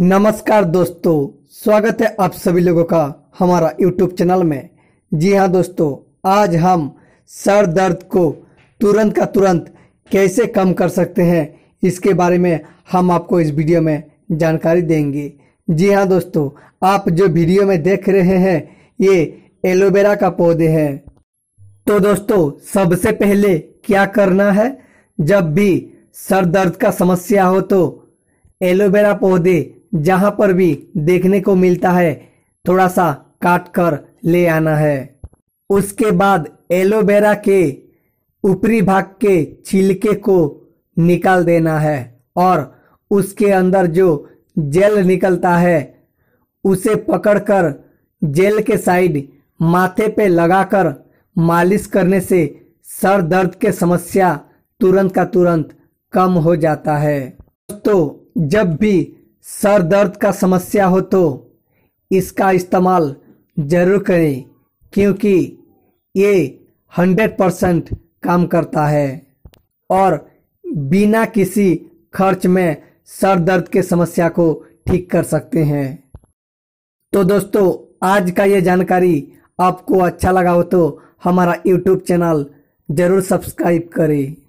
नमस्कार दोस्तों स्वागत है आप सभी लोगों का हमारा यूट्यूब चैनल में जी हाँ दोस्तों आज हम सर दर्द को तुरंत का तुरंत कैसे कम कर सकते हैं इसके बारे में हम आपको इस वीडियो में जानकारी देंगे जी हाँ दोस्तों आप जो वीडियो में देख रहे हैं ये एलोवेरा का पौधे है तो दोस्तों सबसे पहले क्या करना है जब भी सर दर्द का समस्या हो तो एलोवेरा पौधे जहाँ पर भी देखने को मिलता है थोड़ा सा काट कर ले आना है उसके बाद एलोवेरा के ऊपरी भाग के छिलके को निकाल देना है और उसके अंदर जो जेल निकलता है उसे पकड़कर जेल के साइड माथे पे लगाकर मालिश करने से सर दर्द के समस्या तुरंत का तुरंत कम हो जाता है दोस्तों जब भी सर दर्द का समस्या हो तो इसका इस्तेमाल ज़रूर करें क्योंकि ये हंड्रेड परसेंट काम करता है और बिना किसी खर्च में सर दर्द के समस्या को ठीक कर सकते हैं तो दोस्तों आज का ये जानकारी आपको अच्छा लगा हो तो हमारा यूट्यूब चैनल ज़रूर सब्सक्राइब करें